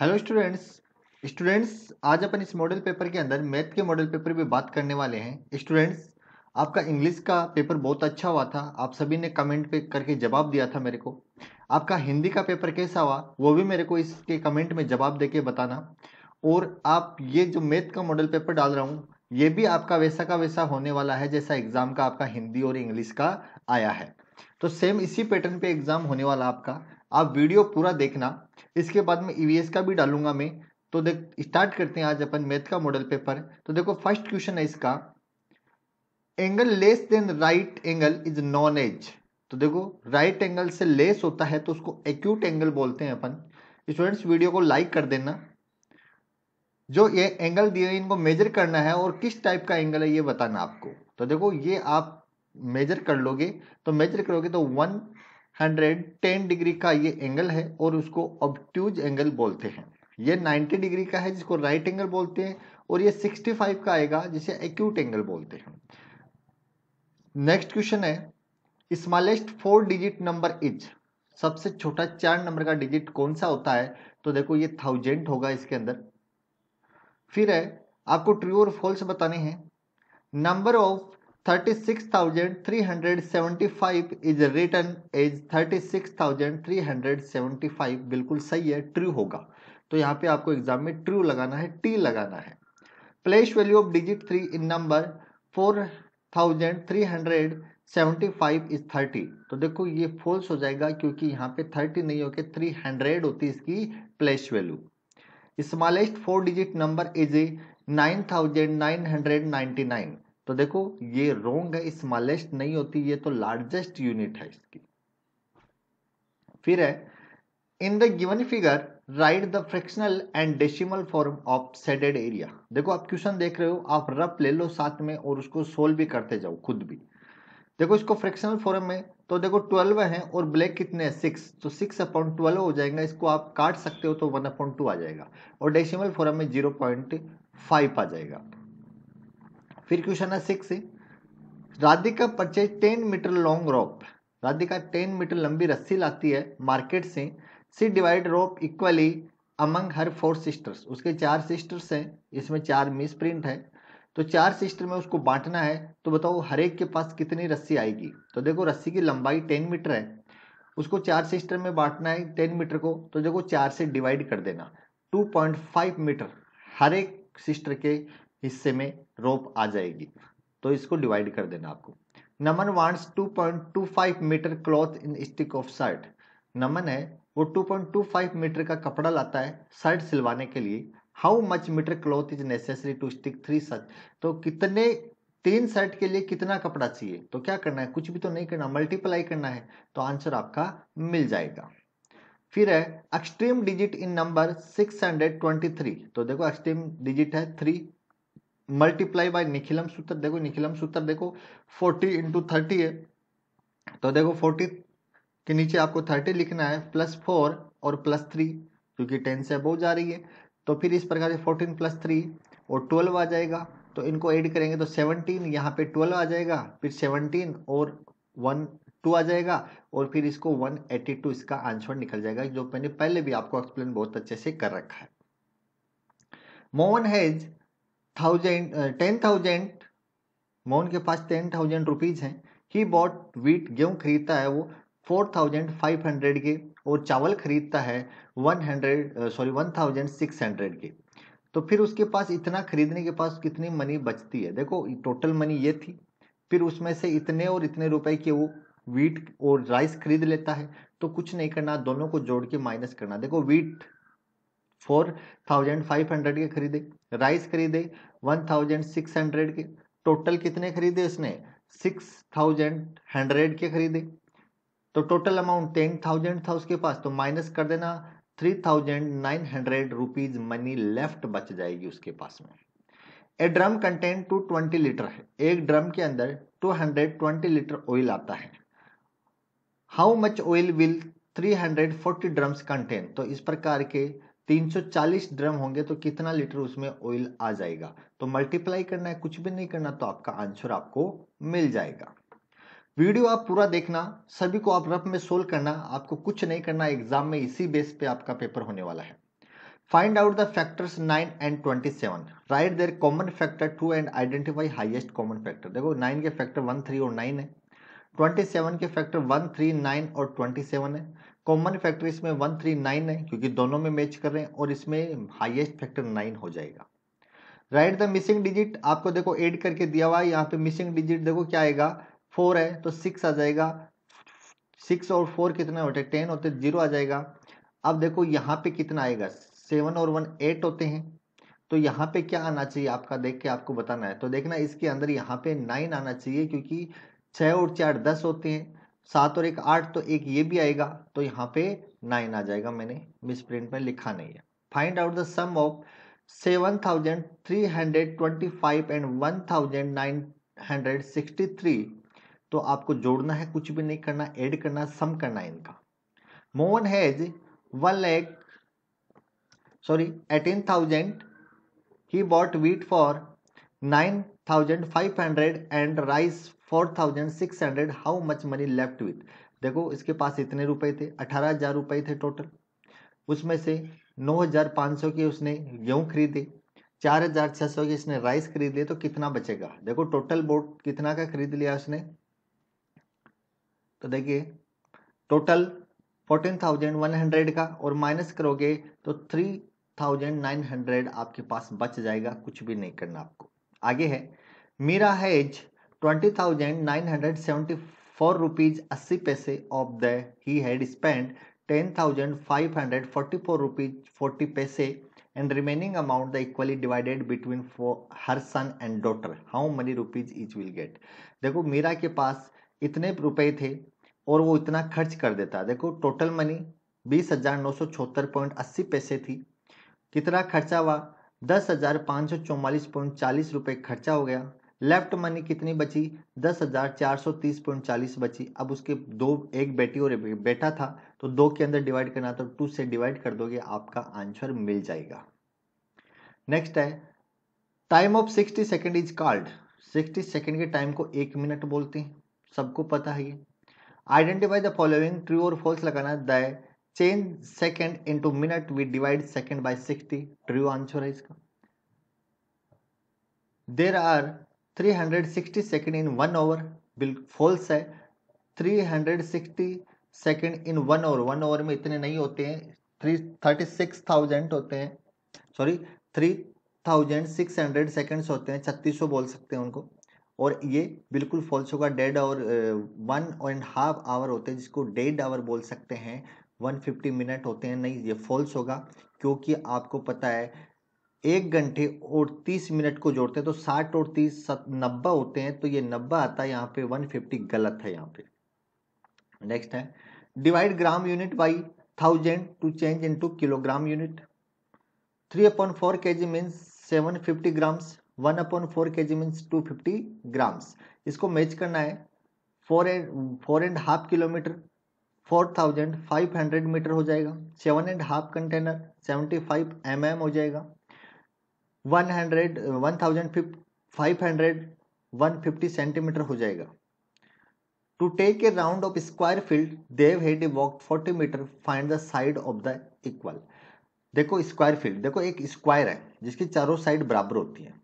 Hello students students आज अपन इस model paper के अंदर मैथ के मॉडल पेपर पे बात करने वाले हैं स्टूडेंट्स आपका इंग्लिश का पेपर बहुत अच्छा हुआ था आप सभी ने कमेंट पे करके जवाब दिया था मेरे को आपका हिंदी का पेपर कैसा हुआ वो भी मेरे को इसके कमेंट में जवाब दे के बताना और आप ये जो मैथ का मॉडल पेपर डाल रहा हूँ ये भी आपका वैसा का वैसा होने वाला है जैसा एग्ज़ाम का आपका हिंदी और इंग्लिश का आया है तो सेम इसी पैटर्न पे एग्ज़ाम होने वाला आपका आप वीडियो पूरा देखना इसके बाद में ईवीएस e का भी डालूंगा मैं तो देख स्टार्ट करते हैं आज अपन मैथ का मॉडल पेपर तो देखो फर्स्ट क्वेश्चन है इसका angle less than right angle is known as तो देखो राइट एंगल से लेस होता है तो उसको एक्यूट एंगल बोलते हैं अपन स्टूडेंट्स वीडियो को लाइक कर देना जो ये एंगल दिए इनको मेजर करना है और किस टाइप का एंगल है ये बताना आपको तो देखो ये आप मेजर कर लोगे तो मेजर करोगे तो वन 110 डिग्री का ये एंगल है और उसको ऑब्ट्यूज एंगल बोलते हैं ये 90 डिग्री का है जिसको राइट एंगल बोलते हैं और ये 65 का आएगा जिसे एक्यूट एंगल बोलते हैं नेक्स्ट क्वेश्चन है smallest four digit number is सबसे छोटा चार नंबर का डिजिट कौन सा होता है तो देखो ये थाउजेंड होगा इसके अंदर फिर है आपको ट्रू और फॉल्स बताने हैं number of 36,375 is written as 36,375 बिल्कुल सही है ट्रू होगा तो यहाँ पे आपको एग्जाम में ट्रू लगाना है टी लगाना है place value of digit three in number 4,375 is 30 तो देखो ये फॉल्स हो जाएगा क्योंकि यहाँ पे 30 नहीं होके 300 होती इसकी place value smallest four digit number is nine तो देखो ये रोंग है स्मॉलेस्ट नहीं होती ये तो लार्जेस्ट यूनिट है इसकी फिर है in the given figure write the fractional and decimal form of shaded area देखो आप क्वेश्चन देख रहे हो आप रफ ले लो साथ में और उसको सोल्व भी करते जाओ खुद भी देखो इसको फ्रैक्शनल फॉर्म में तो देखो ट्वेल्व है और ब्लैक कितने हैं सिक्स तो सिक्स अपॉइंट ट्वेल्व हो जाएगा इसको आप काट सकते हो तो वन अपॉइंट टू आ जाएगा और डेसिमल फॉर्म में जीरो पॉइंट फाइव आ जाएगा फिर क्वेश्चन है six Radhika purchase ten metre long rope Radhika ten metre लंबी रस्सी लाती है मार्केट से she divide rope equally among her four sisters उसके चार सिस्टर्स हैं इसमें चार मिस प्रिंट है तो चार सिस्टर में उसको बांटना है तो बताओ हर एक के पास कितनी रस्सी आएगी तो देखो रस्सी की लंबाई टेन मीटर है उसको चार सिस्टर में बांटना है टेन मीटर को तो देखो चार से डिवाइड कर देना टू पॉइंट फाइव मीटर हर एक सिस्टर के हिस्से में रोप आ जाएगी तो इसको डिवाइड कर देना आपको Naman wants 2.25 metre cloth in stitch of shirt Naman है वो 2.25 मीटर का कपड़ा लाता है शर्ट सिलवाने के लिए how much metre cloth is necessary to stitch three shirt तो कितने तीन शर्ट के लिए कितना कपड़ा चाहिए तो क्या करना है कुछ भी तो नहीं करना मल्टीप्लाई करना है तो आंसर आपका मिल जाएगा फिर है एक्सट्रीम डिजिट इन नंबर 623 तो देखो एक्सट्रीम डिजिट है थ्री मल्टीप्लाई बाय निखिलम सूत्र देखो निखिलम सूत्र देखो फोर्टी इंटू थर्टी है तो देखो फोर्टी के नीचे आपको थर्टी लिखना है प्लस फोर और प्लस थ्री क्योंकि टेन से बहुत जा रही है तो फिर इस प्रकार से फोर्टीन प्लस थ्री और ट्वेल्व आ जाएगा तो इनको ऐड करेंगे तो सेवनटीन यहाँ पे ट्वेल्व आ जाएगा फिर सेवनटीन और वन टू आ जाएगा और फिर इसको वन एटी टू इसका आंसर निकल जाएगा जो मैंने पहले भी आपको एक्सप्लेन बहुत अच्छे से कर रखा है Mohan has thousand ten thousand Mohan के पास टेन थाउजेंड रुपीज़ हैं ही बॉट वीट गेहूँ खरीदता है वो फोर थाउजेंड फाइव हंड्रेड के और चावल खरीदता है one hundred sorry one thousand six hundred के तो फिर उसके पास इतना खरीदने के पास कितनी मनी बचती है देखो टोटल मनी ये थी फिर उसमें से इतने और इतने रुपए के वो वीट और राइस खरीद लेता है तो कुछ नहीं करना दोनों को जोड़ के माइनस करना देखो wheat four thousand five hundred के खरीदे राइस खरीदे वन थाउजेंड सिक्स हंड्रेड के टोटल कितने खरीदे उसने सिक्स थाउजेंड हंड्रेड के खरीदे तो टोटल अमाउंट टेन थाउजेंड था उसके पास तो माइनस कर देना three thousand nine hundred rupees money left बच जाएगी उसके पास में a drum contains two twenty litre है एक ड्रम के अंदर two hundred twenty litre oil आता है how much oil will three hundred forty drums contain तो इस प्रकार के 340 ड्रम होंगे तो कितना लीटर उसमें ऑयल आ जाएगा तो मल्टीप्लाई करना है कुछ भी नहीं करना तो आपका आंसर आपको मिल जाएगा वीडियो आप पूरा देखना सभी को आप रफ में सोल्व करना आपको कुछ नहीं करना एग्जाम में इसी बेस पे आपका पेपर होने वाला है find out the factors 9 and 27 write their common factor two and identify highest common factor देखो 9 के फैक्टर 1 3 और 9 है 27 के फैक्टर 1 3 9 और 27 है कॉमन फैक्टर इसमें वन थ्री नाइन है क्योंकि दोनों में मैच कर रहे हैं और इसमें हाईएस्ट फैक्टर नाइन हो जाएगा राइट द मिसिंग डिजिट आपको देखो एड करके दिया हुआ है यहाँ पे मिसिंग डिजिट देखो क्या आएगा फोर है तो सिक्स आ जाएगा सिक्स और फोर कितना होते हैं टेन होते जीरो आ जाएगा अब देखो यहाँ पे कितना आएगा सेवन और वन एट होते हैं तो यहाँ पे क्या आना चाहिए आपका देख के आपको बताना है तो देखना इसके अंदर यहाँ पे नाइन आना चाहिए क्योंकि छः और चार दस होते हैं सात और एक आठ तो एक ये भी आएगा तो यहाँ पे नाइन आ जाएगा मैंने मिस प्रिंट में लिखा नहीं है find out the sum of seven thousand three hundred twenty five and one thousand nine hundred sixty three तो आपको जोड़ना है कुछ भी नहीं करना ऐड करना सम करना है इनका Mohan has one lakh sorry eighteen thousand he bought wheat for nine thousand five hundred and rice four thousand six hundred how much money left with देखो इसके पास इतने रुपए थे अठारह हजार रुपये थे टोटल उसमें से नौ हजार पाँच सौ के उसने गेहूँ खरीदे चार हजार छः सौ के इसने राइस खरीद लिए तो कितना बचेगा देखो टोटल बोर्ड कितना का खरीद लिया उसने तो देखिए total fourteen thousand one hundred का और माइनस करोगे तो थ्री थाउजेंड नाइन हंड्रेड आपके पास बच जाएगा कुछ भी नहीं करना आपको आगे है Meera has twenty thousand nine hundred seventy four rupees अस्सी पैसे of the he had spend ten thousand five hundred forty four rupees forty पैसे and remaining amount the equally divided between for her son and daughter how money rupees each will get देखो मीरा के पास इतने रुपए थे और वो इतना खर्च कर देता देखो टोटल मनी बीस हजार नौ सौ छोहत्तर पॉइंट अस्सी पैसे थी कितना खर्चा हुआ दस हजार पाँच सौ चौवालीस पॉइंट चालीस रुपये खर्चा हो गया लेफ्ट मनी कितनी बची दस हजार चार सौ तीस पॉइंट चालीस बची अब उसके दो एक बेटी और एक बेटा था तो दो के अंदर डिवाइड करना तो टू से डिवाइड कर दोगे आपका आंसर मिल जाएगा नेक्स्ट है time of sixty second is called sixty second के टाइम को एक मिनट बोलते हैं सबको पता है ये आइडेंटिफाई द फॉलोइंग ट्रू और फॉल्स लगाना the change second into minute we divide second by sixty true answer है इसका there are 360 second in one over बिल्कुल फॉल्स है 360 second in one over one over में इतने नहीं होते हैं थ्री थर्टी सिक्स थाउजेंड होते हैं sorry three thousand six hundred seconds होते हैं छत्तीस सौ बोल सकते हैं उनको और ये बिल्कुल फॉल्स होगा डेड hour one and half hour होते हैं जिसको डेड आवर बोल सकते हैं वन फिफ्टी मिनट होते हैं नहीं ये फॉल्स होगा क्योंकि आपको पता है एक घंटे और तीस मिनट को जोड़ते हैं तो साठ और तीस सत नब्बे होते हैं तो ये नब्बे आता है यहाँ पे वन फिफ्टी गलत है यहाँ पे नेक्स्ट है divide gram unit by thousand to change into kilogram unit three upon four K G means seven fifty grams one upon four K G means two fifty grams इसको match करना है four and four and half kilometre four thousand five hundred metre हो जाएगा seven and half container seventy five M M हो जाएगा one hundred one thousand five hundred one fifty centimetre हो जाएगा to take a round of square field they've had a walk forty metre find the side of the equal देखो square field देखो एक square है जिसकी चारों side बराबर होती है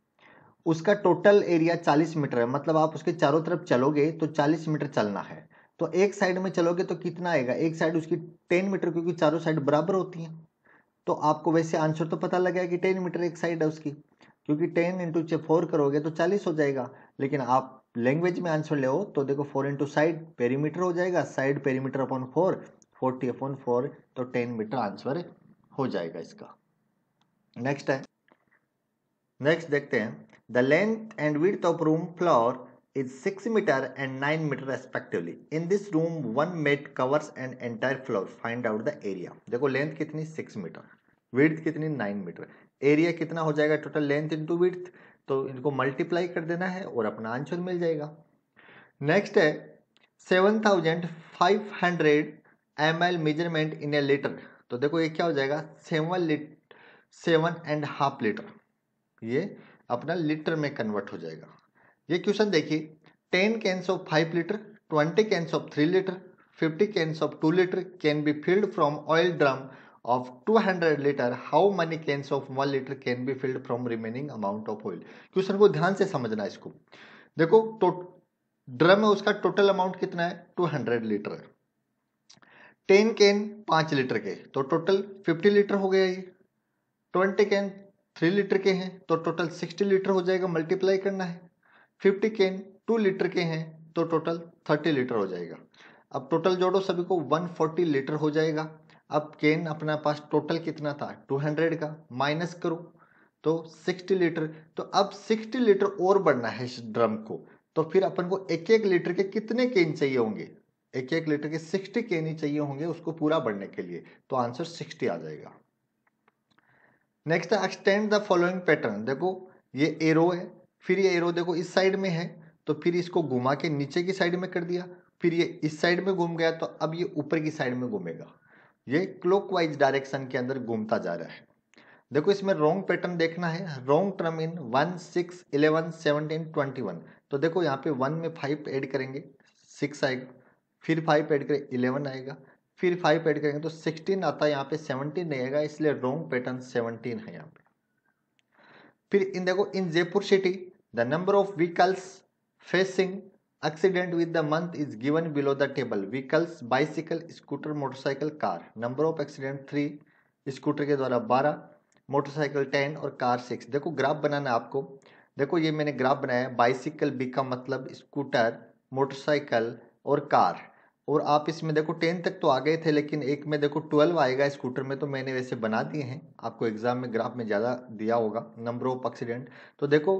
उसका टोटल एरिया 40 मीटर है मतलब आप उसके चारों तरफ चलोगे तो 40 मीटर चलना है तो एक साइड में चलोगे तो कितना आएगा एक साइड उसकी 10 मीटर क्योंकि चारों साइड बराबर होती हैं तो आपको वैसे आंसर तो पता लगा कि टेन मीटर एक साइड है उसकी क्योंकि टेन इंटू चे फोर करोगे तो चालीस हो जाएगा लेकिन आप लैंग्वेज में आंसर ले हो तो देखो फोर इंटू साइड पेरीमीटर हो जाएगा side perimeter upon four forty upon four तो टेन मीटर आंसर हो जाएगा इसका नेक्स्ट है नेक्स्ट देखते हैं the length and width of room floor is 6 meter and 9 meter respectively. In this room, one mat covers an entire floor. Find out the area. देखो length कितनी 6 metre width कितनी 9 metre area कितना हो जाएगा total length into width तो इनको multiply कर देना है और अपना आंसर मिल जाएगा नेक्स्ट है 7500 ml measurement in a litre तो देखो ये क्या हो जाएगा seven litre seven and half litre ये अपना लीटर में कन्वर्ट हो जाएगा ये क्वेश्चन देखिए ten cans of five litre twenty cans of three litre fifty cans of two litre can be filled from oil drum of two hundred litre how money cans of one litre can be filled from remaining amount of oil question को ध्यान से समझना इसको देखो तो drum है उसका total amount कितना है two hundred litre ten can पांच लीटर के तो टोटल फिफ्टी लीटर हो गया ये ट्वेंटी कैन थ्री लीटर के हैं तो टोटल सिक्सटी लीटर हो जाएगा मल्टीप्लाई करना है फिफ्टी केन टू लीटर के हैं तो टोटल थर्टी लीटर हो जाएगा अब टोटल जोड़ो सभी को वन फोर्टी लीटर हो जाएगा अब केन अपना पास टोटल कितना था टू हंड्रेड का माइनस करो तो सिक्सटी लीटर तो अब सिक्सटी लीटर और बढ़ना है इस ड्रम को तो फिर अपन को एक एक लीटर के कितने केन चाहिए होंगे एक एक लीटर के सिक्सटी केन ही चाहिए होंगे उसको पूरा बढ़ने के लिए तो आंसर सिक्सटी आ जाएगा next extend the following pattern देखो ये एरो है फिर ये एरो देखो इस साइड में है तो फिर इसको घुमा के नीचे की साइड में कर दिया फिर ये इस साइड में घूम गया तो अब ये ऊपर की साइड में घूमेगा ये क्लॉकवाइज डायरेक्शन के अंदर घूमता जा रहा है देखो इसमें रॉन्ग पैटर्न देखना है wrong term in one six eleven seventeen twenty one तो देखो यहाँ पे वन में फाइव ऐड करेंगे सिक्स आएगा फिर फाइव ऐड करें इलेवन आएगा फिर फाइव ऐड करेंगे तो सिक्सटीन आता है यहाँ पे सेवनटीन नहीं आएगा इसलिए रॉन्ग पैटर्न सेवनटीन है यहाँ पे फिर इन देखो in Jaipur city The number of vehicles facing accident with the month is given below the table. Vehicles, bicycle, scooter, motorcycle, car. Number of accident three scooter के द्वारा बारह मोटरसाइकिल टेन और कार सिक्स देखो ग्राफ बनाना आपको देखो ये मैंने ग्राफ बनाया बाइसिकल बी का मतलब स्कूटर मोटरसाइकिल और कार और आप इसमें देखो टेन तक तो आ गए थे लेकिन एक में देखो ट्वेल्व आएगा स्कूटर में तो मैंने वैसे बना दिए हैं आपको एग्ज़ाम में ग्राफ में ज़्यादा दिया होगा नंबर ऑफ एक्सीडेंट तो देखो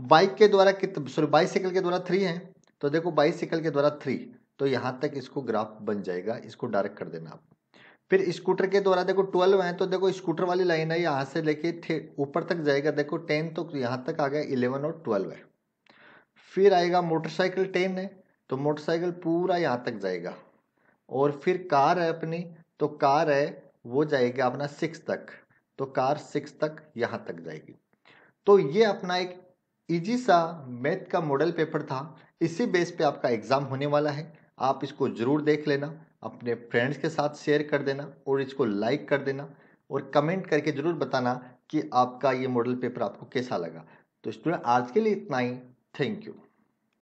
बाइक के द्वारा कित सॉरी बाईसाइकिल के द्वारा थ्री है तो देखो बाईसाइकिल के द्वारा थ्री तो यहाँ तक इसको ग्राफ बन जाएगा इसको डायरेक्ट कर देना आप फिर स्कूटर के द्वारा देखो ट्वेल्व है तो देखो स्कूटर वाली लाइन है यहाँ से लेके ऊपर तक जाएगा देखो टेन तो यहाँ तक आ गया इलेवन और ट्वेल्व है फिर आएगा मोटरसाइकिल टेन है तो मोटरसाइकिल पूरा यहाँ तक जाएगा और फिर कार है अपनी तो कार है वो जाएगा अपना सिक्स तक तो कार सिक्स तक यहाँ तक जाएगी तो ये अपना एक इजी सा मैथ का मॉडल पेपर था इसी बेस पे आपका एग्ज़ाम होने वाला है आप इसको ज़रूर देख लेना अपने फ्रेंड्स के साथ शेयर कर देना और इसको लाइक कर देना और कमेंट करके ज़रूर बताना कि आपका ये मॉडल पेपर आपको कैसा लगा तो स्टूडेंट आज के लिए इतना ही थैंक यू